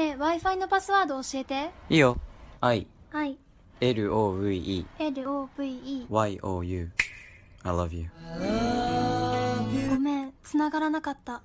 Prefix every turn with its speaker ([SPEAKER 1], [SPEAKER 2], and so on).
[SPEAKER 1] え、Wi-Fi のパスワード教えて。
[SPEAKER 2] いいよ。I はい。L O V E
[SPEAKER 1] LOVE。
[SPEAKER 2] Y O U I love you.
[SPEAKER 3] ごめん、繋がらなかった。